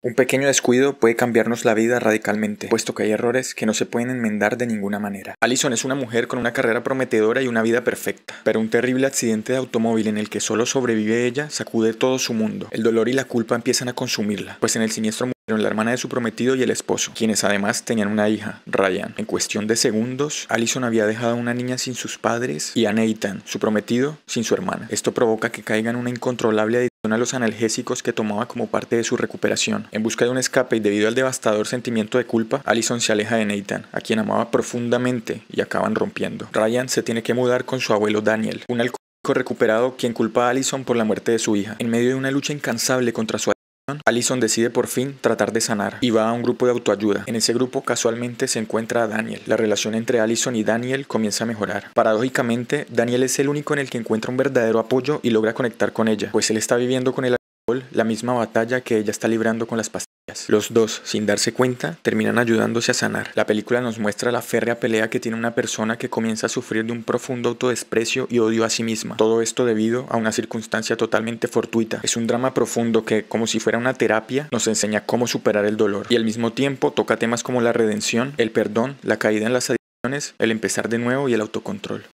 Un pequeño descuido puede cambiarnos la vida radicalmente, puesto que hay errores que no se pueden enmendar de ninguna manera. Allison es una mujer con una carrera prometedora y una vida perfecta, pero un terrible accidente de automóvil en el que solo sobrevive ella sacude todo su mundo. El dolor y la culpa empiezan a consumirla, pues en el siniestro la hermana de su prometido y el esposo, quienes además tenían una hija, Ryan. En cuestión de segundos, Allison había dejado a una niña sin sus padres y a Nathan, su prometido, sin su hermana. Esto provoca que caigan en una incontrolable adicción a los analgésicos que tomaba como parte de su recuperación. En busca de un escape y debido al devastador sentimiento de culpa, Allison se aleja de Nathan, a quien amaba profundamente, y acaban rompiendo. Ryan se tiene que mudar con su abuelo Daniel, un alcohólico recuperado quien culpa a Allison por la muerte de su hija. En medio de una lucha incansable contra su Allison decide por fin tratar de sanar y va a un grupo de autoayuda. En ese grupo casualmente se encuentra a Daniel. La relación entre Allison y Daniel comienza a mejorar. Paradójicamente, Daniel es el único en el que encuentra un verdadero apoyo y logra conectar con ella, pues él está viviendo con el alcohol la misma batalla que ella está librando con las pastillas. Los dos, sin darse cuenta, terminan ayudándose a sanar. La película nos muestra la férrea pelea que tiene una persona que comienza a sufrir de un profundo autodesprecio y odio a sí misma. Todo esto debido a una circunstancia totalmente fortuita. Es un drama profundo que, como si fuera una terapia, nos enseña cómo superar el dolor y al mismo tiempo toca temas como la redención, el perdón, la caída en las adicciones, el empezar de nuevo y el autocontrol.